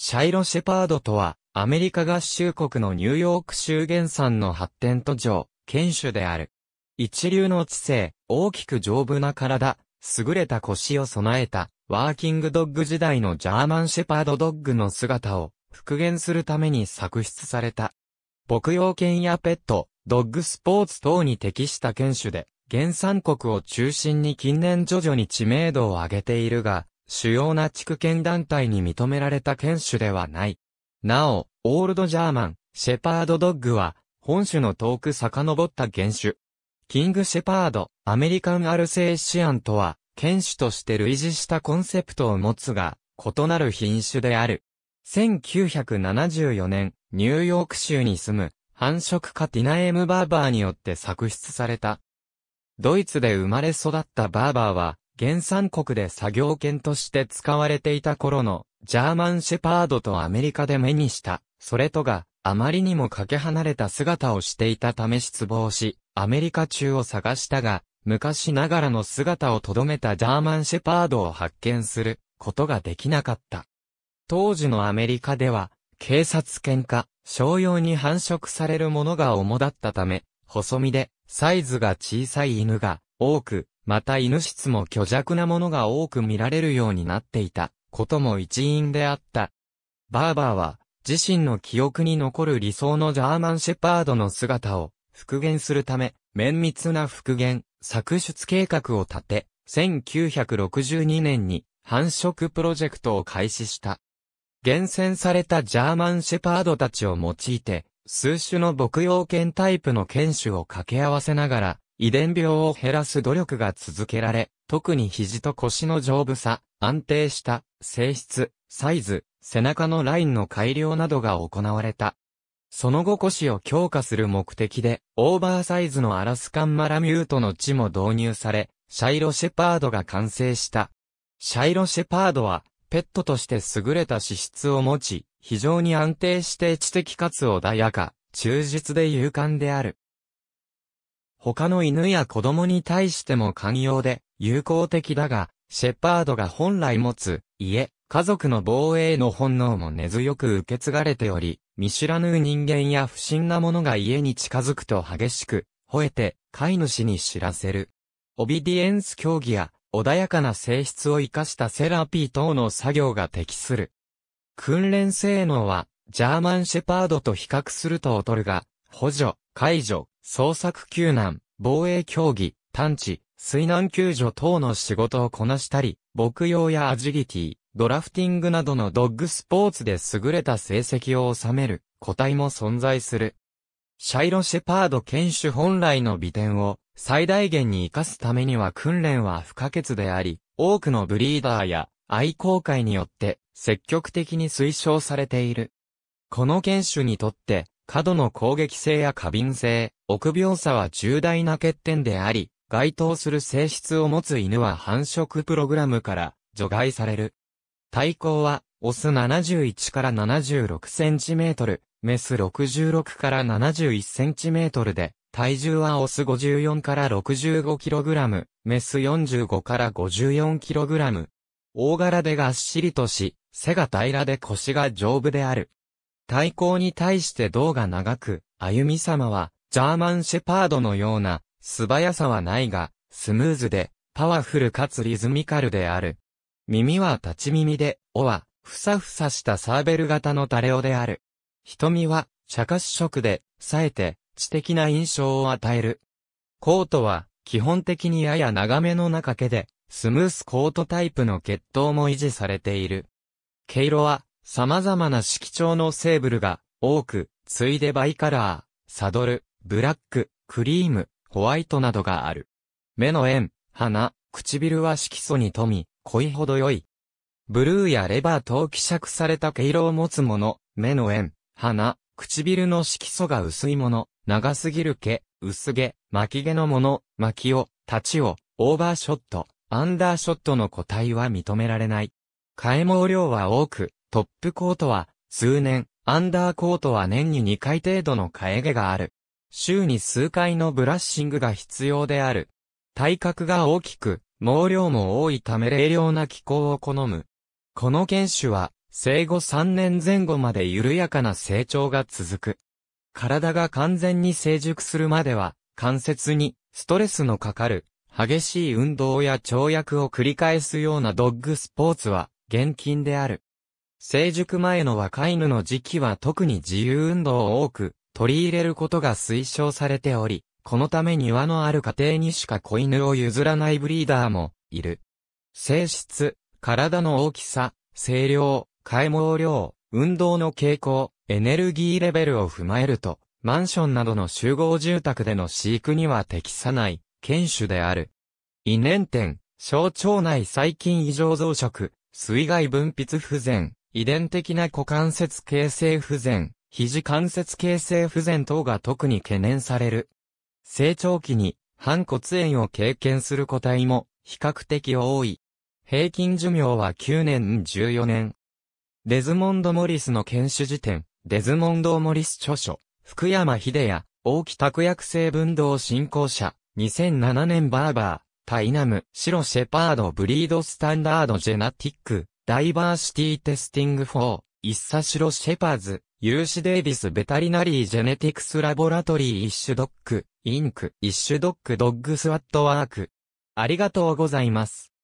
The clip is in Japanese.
シャイロ・シェパードとは、アメリカ合衆国のニューヨーク州原産の発展途上、犬種である。一流の知性、大きく丈夫な体、優れた腰を備えた、ワーキングドッグ時代のジャーマンシェパードドッグの姿を復元するために作出された。牧羊犬やペット、ドッグスポーツ等に適した犬種で、原産国を中心に近年徐々に知名度を上げているが、主要な地区圏団体に認められた犬種ではない。なお、オールドジャーマン、シェパードドッグは、本種の遠く遡った原種。キングシェパード、アメリカンアルセーシアンとは、犬種として類似したコンセプトを持つが、異なる品種である。1974年、ニューヨーク州に住む、繁殖家ティナ・エム・バーバーによって作出された。ドイツで生まれ育ったバーバーは、原産国で作業犬として使われていた頃のジャーマンシェパードとアメリカで目にした、それとがあまりにもかけ離れた姿をしていたため失望し、アメリカ中を探したが、昔ながらの姿をとどめたジャーマンシェパードを発見することができなかった。当時のアメリカでは、警察犬か、商用に繁殖されるものが主だったため、細身で、サイズが小さい犬が多く、また犬質も虚弱なものが多く見られるようになっていたことも一因であった。バーバーは自身の記憶に残る理想のジャーマンシェパードの姿を復元するため綿密な復元、作出計画を立て、1962年に繁殖プロジェクトを開始した。厳選されたジャーマンシェパードたちを用いて、数種の牧羊犬タイプの犬種を掛け合わせながら、遺伝病を減らす努力が続けられ、特に肘と腰の丈夫さ、安定した、性質、サイズ、背中のラインの改良などが行われた。その後腰を強化する目的で、オーバーサイズのアラスカンマラミュートの地も導入され、シャイロ・シェパードが完成した。シャイロ・シェパードは、ペットとして優れた資質を持ち、非常に安定して知的かつ穏やか、忠実で勇敢である。他の犬や子供に対しても寛容で友好的だが、シェパードが本来持つ家、家族の防衛の本能も根強く受け継がれており、見知らぬ人間や不審な者が家に近づくと激しく、吠えて、飼い主に知らせる。オビディエンス競技や、穏やかな性質を生かしたセラピー等の作業が適する。訓練性能は、ジャーマンシェパードと比較すると劣るが、補助、解除、捜索救難、防衛競技、探知、水難救助等の仕事をこなしたり、牧羊やアジリティ、ドラフティングなどのドッグスポーツで優れた成績を収める個体も存在する。シャイロ・シェパード犬種本来の美点を最大限に活かすためには訓練は不可欠であり、多くのブリーダーや愛好会によって積極的に推奨されている。この犬種にとって過度の攻撃性や過敏性、臆病さは重大な欠点であり、該当する性質を持つ犬は繁殖プログラムから除外される。体高は、オス71から76センチメートル、メス66から71センチメートルで、体重はオス54から65キログラム、メス45から54キログラム。大柄でがっしりとし、背が平らで腰が丈夫である。対抗に対して胴が長く、歩み様は、ジャーマンシェパードのような、素早さはないが、スムーズで、パワフルかつリズミカルである。耳は立ち耳で、尾は、ふさふさしたサーベル型のタレオである。瞳は、茶褐色で、冴えて、知的な印象を与える。コートは、基本的にやや長めの中毛で、スムースコートタイプの血統も維持されている。毛色は、様々な色調のセーブルが多く、ついでバイカラー、サドル、ブラック、クリーム、ホワイトなどがある。目の円、鼻、唇は色素に富み、濃いほど良い。ブルーやレバー等希釈された毛色を持つもの、目の円、鼻、唇の色素が薄いもの、長すぎる毛、薄毛、巻き毛のもの、巻きを、立ちを、オーバーショット、アンダーショットの個体は認められない。替え毛量は多く、トップコートは数年、アンダーコートは年に2回程度の替え毛がある。週に数回のブラッシングが必要である。体格が大きく、毛量も多いため冷涼な気候を好む。この犬種は、生後3年前後まで緩やかな成長が続く。体が完全に成熟するまでは、関節にストレスのかかる、激しい運動や跳躍を繰り返すようなドッグスポーツは、厳禁である。成熟前の若犬の時期は特に自由運動を多く取り入れることが推奨されており、このため庭のある家庭にしか子犬を譲らないブリーダーもいる。性質、体の大きさ、声量、解毛量、運動の傾向、エネルギーレベルを踏まえると、マンションなどの集合住宅での飼育には適さない、犬種である。異年点、小腸内細菌異常増殖、水害分泌不全、遺伝的な股関節形成不全、肘関節形成不全等が特に懸念される。成長期に、反骨炎を経験する個体も、比較的多い。平均寿命は9年14年。デズモンド・モリスの研修辞典、デズモンド・モリス著書、福山秀也、大木拓薬成分動振興者、2007年バーバー、タイナム、白シェパードブリードスタンダードジェナティック、ダイバーシティテスティング4、イッサシロシェパーズ、ユーシデイビスベタリナリージェネティクスラボラトリーイッシュドック、インク、イッシュドックドッグスワットワーク。ありがとうございます。